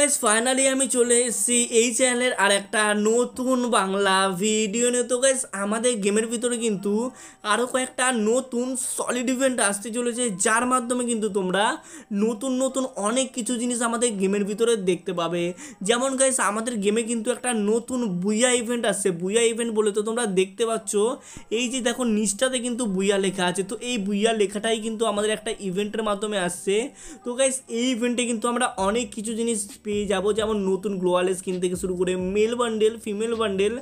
guys finally আমি চলে এসেছি এই চ্যানেলের আর একটা নতুন বাংলা ভিডিও নিয়ে তো গাইজ আমাদের গেমের ভিতরে কিন্তু আরও কয়েকটা নতুন সলিড ইভেন্ট আসতে চলেছে যার মাধ্যমে কিন্তু তোমরা নতুন নতুন অনেক কিছু জিনিস আমাদের গেমের ভিতরে দেখতে পাবে যেমন গাইজ আমাদের গেমে কিন্তু একটা নতুন বুইয়া ইভেন্ট আসছে বুইয়া ইভেন্ট বলে তো তোমরা দেখতে পাচ্ছ এই যে দেখো নিচটাতে কিন্তু বুইয়া লেখা আছে তো এই বুইয়া লেখাটাই কিন্তু আমাদের একটা ইভেন্টের মাধ্যমে আসছে তো গাইজ এই ইভেন্টে কিন্তু আমরা অনেক কিছু জিনিস পেয়ে যাব যেমন নতুন গ্লোয়ালেস স্কিন থেকে শুরু করে মেল বান্ডেল ফিমেল বান্ডেল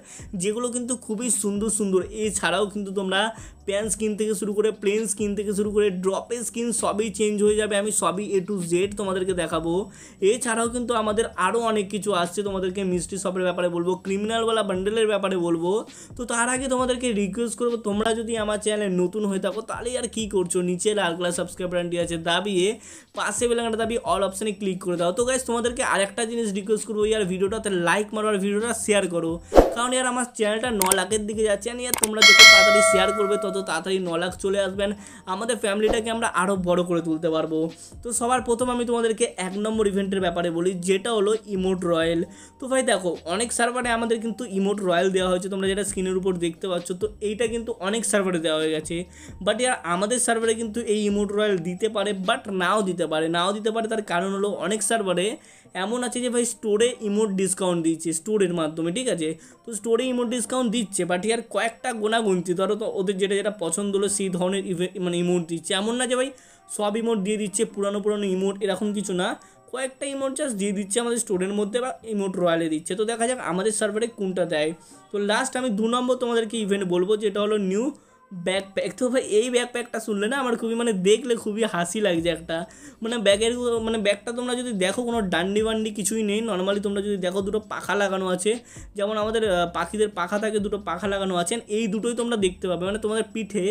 যেগুলো কিন্তু খুবই সুন্দর সুন্দর এছাড়াও কিন্তু তোমরা প্যান স্কিন থেকে শুরু করে প্লেন স্কিন থেকে শুরু করে ড্রপের স্কিন সবই চেঞ্জ হয়ে যাবে আমি সবই এ টু জেড তোমাদেরকে দেখাবো এছাড়াও কিন্তু আমাদের আরও অনেক কিছু আসছে তোমাদেরকে মিস্ট্রি শপের ব্যাপারে বলবো ক্রিমিনালওয়ালা বান্ডেলের ব্যাপারে বলবো তো তার আগে তোমাদেরকে রিকোয়েস্ট করবো তোমরা যদি আমার চ্যানেলে নতুন হয়ে থাকো তাহলে আর কী করছো নিচে লাল কালার সাবস্ক্রাইব ব্র্যান্ডটি আছে দাবিয়ে পাশে বেলাকাটা দাবি অল অপশানে ক্লিক করে দাও তো গাইজ তোমাদেরকে আর একটা জিনিস রিকোয়েস্ট করবো ইয়ার ভিডিওটাতে লাইক মারো আর ভিডিওটা শেয়ার করো কারণ ইয়ার আমার চ্যানেলটা ন লাখের দিকে যাচ্ছে আর ইয়ার তোমরা যত তাড়াতাড়ি শেয়ার করবে তত তাড়াতাড়ি ন লাখ চলে আসবেন আমাদের ফ্যামিলিটাকে আমরা আরও বড় করে তুলতে পারবো তো সবার প্রথম আমি তোমাদেরকে এক নম্বর ইভেন্টের ব্যাপারে বলি যেটা হলো ইমোট রয়্যাল তো ভাই দেখো অনেক সার্ভারে আমাদের কিন্তু ইমোট রয়্যাল দেওয়া হয়েছে তোমরা যেটা স্ক্রিনের উপর দেখতে পাচ্ছ তো এইটা কিন্তু অনেক সার্ভারে দেওয়া হয়ে গেছে বাট ইয়ার আমাদের সার্ভারে কিন্তু এই ইমোট রয়্যাল দিতে পারে বাট নাও দিতে পারে নাও দিতে পারে তার কারণ হলো অনেক সার্ভারে এমন আছে যে ভাই স্টোরে ইমোট ডিসকাউন্ট দিচ্ছে স্টোরের মাধ্যমে ঠিক আছে তো স্টোরে ইমোট ডিসকাউন্ট দিচ্ছে বাট ইয়ার কয়েকটা গোনা গুনছি ধরো তো ওদের যেটা যেটা পছন্দ হলো সেই ধরনের মানে ইমোট দিচ্ছে এমন না যে ভাই সব ইমোট দিয়ে দিচ্ছে পুরানো পুরানো ইমোট এরকম কিছু না কয়েকটা ইমোট জাস্ট দিয়ে দিচ্ছে আমাদের স্টোরের মধ্যে বা ইমোট রয়্যালে দিচ্ছে তো দেখা যাক আমাদের সার্ভারে কোনটা দেয় তো লাস্ট আমি দু নম্বর তোমাদেরকে ইভেন্ট বলবো যেটা হলো নিউ ব্যাকপ্যাক তো ভাই এই ব্যাকপ্যাকটা শুনলে না আমার খুবই মানে দেখলে খুবই হাসি লাগছে একটা মানে ব্যাগের মানে ব্যাগটা তোমরা যদি দেখো কোনো ডান্ডি বান্ডি কিছুই নেই নর্মালি তোমরা যদি দেখো দুটো পাখা লাগানো আছে যেমন আমাদের পাখিদের পাখা থাকে দুটো পাখা লাগানো আছে এই দুটোই তোমরা দেখতে পাবে মানে তোমাদের পিঠে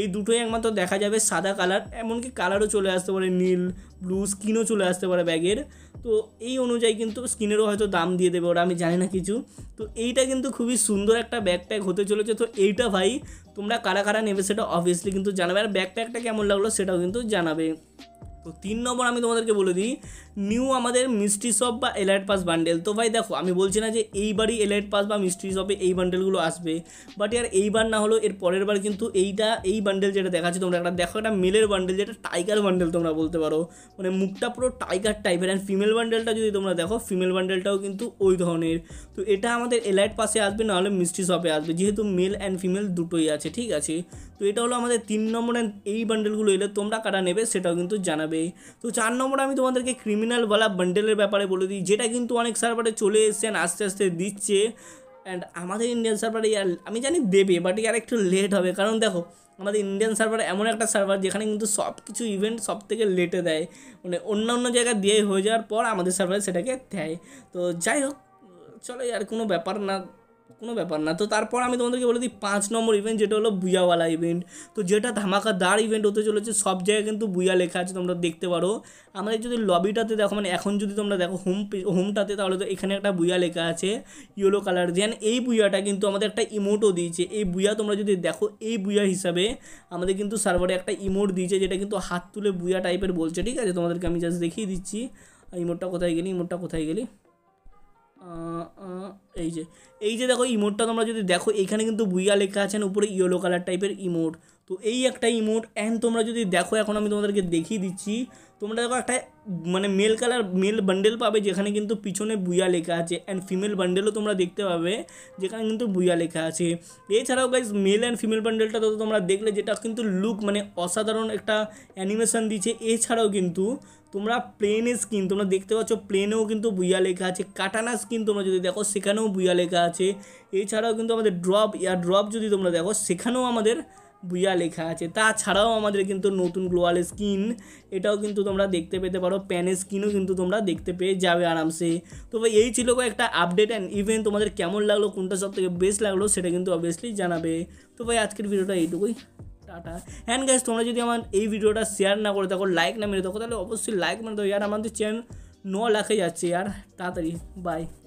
এই দুটোই একমাত্র দেখা যাবে সাদা কালার এমনকি কালারও চলে আসতে পারে নীল ব্লু স্কিনও চলে আসতে পারে ব্যাগের তো এই অনুযায়ী কিন্তু স্কিনেরও হয়তো দাম দিয়ে দেবে ওরা আমি জানি না কিছু তো এইটা কিন্তু খুবই সুন্দর একটা ব্যাকপ্যাক হতে চলেছে তো এইটা ভাই তোমরা কারা কারা নেবে সেটা অবভিয়াসলি কিন্তু জানাবে আর ব্যাকপ্যাকটা কেমন লাগলো সেটাও কিন্তু জানাবে তো তিন নম্বর আমি তোমাদেরকে বলে দিই নিউ আমাদের মিস্ট্রি শপ বা এলাইট পাস বান্ডেল তো ভাই দেখো আমি বলছি না যে এইবারই এলাইট পাস বা মিস্ট্রি শপে এই বান্ডেলগুলো আসবে বাট আর এইবার না হলো এর পরের বার কিন্তু এইটা এই বান্ডেল যেটা দেখাচ্ছে তোমরা একটা দেখো একটা মেলের বান্ডেল যেটা টাইগার বান্ডেল তোমরা বলতে পারো মানে মুখটা পুরো টাইগার টাইপের অ্যান্ড ফিমেল বান্ডেলটা যদি তোমরা দেখো ফিমেল বান্ডেলটাও কিন্তু ওই ধরনের তো এটা আমাদের এলাইট পাসে আসবে না হলে মিস্ট্রি শপে আসবে যেহেতু মেল অ্যান্ড ফিমেল দুটোই আছে ঠিক আছে তো এটা হলো আমাদের তিন নম্বর অ্যান্ড এই বান্ডেলগুলো এলে তোমরা কারা নেবে সেটাও কিন্তু জানাবে হবে তো চার নম্বরে আমি তোমাদেরকে ক্রিমিনাল বলা বান্ডেলের ব্যাপারে বলে দিই যেটা কিন্তু অনেক সার্ভারে চলে এসছেন আস্তে আস্তে দিচ্ছে অ্যান্ড আমাদের ইন্ডিয়ান সার্ভারে ইয়ার আমি জানি দেবে বাট ইয়ার একটু লেট হবে কারণ দেখো আমাদের ইন্ডিয়ান সার্ভার এমন একটা সার্ভার যেখানে কিন্তু সব কিছু ইভেন্ট সব থেকে লেটে দেয় মানে অন্য অন্য জায়গায় দিয়ে হয়ে যাওয়ার পর আমাদের সার্ভারে সেটাকে দেয় তো যাই হোক চলো আর কোনো ব্যাপার না কোনো ব্যাপার না তো তারপর আমি তোমাদেরকে বলে দিই পাঁচ নম্বর ইভেন্ট যেটা হলো বুয়াওয়ালা ইভেন্ট তো যেটা ধামাকাদার ইভেন্ট হতে চলেছে সব জায়গায় কিন্তু বুয়া লেখা আছে তোমরা দেখতে পারো আমাদের যদি লবিটাতে দেখো মানে এখন যদি তোমরা দেখো হোম হোমটাতে তাহলে তো এখানে একটা বুয়া লেখা আছে ইয়েলো কালার দেন এই বুয়াটা কিন্তু আমাদের একটা ইমোটও দিয়েছে এই বুয়া তোমরা যদি দেখো এই বুয়া হিসাবে আমাদের কিন্তু সার্ভারে একটা ইমোট দিয়েছে যেটা কিন্তু হাত তুলে বুয়া টাইপের বলছে ঠিক আছে তোমাদেরকে আমি জাস্ট দেখিয়ে দিচ্ছি ইমোটটা কোথায় গেলি ইমোটটা কোথায় গেলি এই যে এই যে দেখো ইমোটটা তোমরা যদি দেখো এখানে কিন্তু বুইয়া লেখা আছেন উপরে ইয়েলো কালার টাইপের ইমোট তো এই একটা ইমোট অ্যান্ড তোমরা যদি দেখো এখন আমি তোমাদেরকে দেখিয়ে দিচ্ছি তোমরা দেখো একটা মানে মেল কালার মেল বান্ডেল পাবে যেখানে কিন্তু পিছনে বুয়া লেখা আছে অ্যান্ড ফিমেল বান্ডেলও তোমরা দেখতে পাবে যেখানে কিন্তু বুয়া লেখা আছে এছাড়াও গাইজ মেল অ্যান্ড ফিমেল বান্ডেলটা তো তোমরা দেখলে যেটা কিন্তু লুক মানে অসাধারণ একটা অ্যানিমেশন দিচ্ছে এছাড়াও কিন্তু তোমরা প্লেনে স্কিন তোমরা দেখতে পাচ্ছ প্লেনেও কিন্তু বুয়া লেখা আছে কাটানা স্কিন তোমরা যদি দেখো সেখানেও বুয়া লেখা আছে এছাড়াও কিন্তু আমাদের ড্রপ ইয়ার ড্রপ যদি তোমরা দেখো সেখানেও আমাদের ভুইয়া লেখা আছে তাছাড়াও আমাদের কিন্তু নতুন গ্লোয়াল স্কিন এটাও কিন্তু তোমরা দেখতে পেতে পারো প্যানের স্কিনও কিন্তু তোমরা দেখতে পেয়ে যাবে আরামসে তো ভাই এই ছিল একটা আপডেট অ্যান্ড ইভেন্ট তোমাদের কেমন লাগলো কোনটা সব থেকে বেস্ট লাগলো সেটা কিন্তু অবভিয়াসলি জানাবে তো ভাই আজকের ভিডিওটা এইটুকুই টাটা হ্যান্ড গাইজ তোমরা যদি আমার এই ভিডিওটা শেয়ার না করে থাকো লাইক না মেরে থাকো তাহলে অবশ্যই লাইক মেরে দাও ইয়ার আমাদের চ্যানেল ন লাখে যাচ্ছে আর তাড়াতাড়ি বাই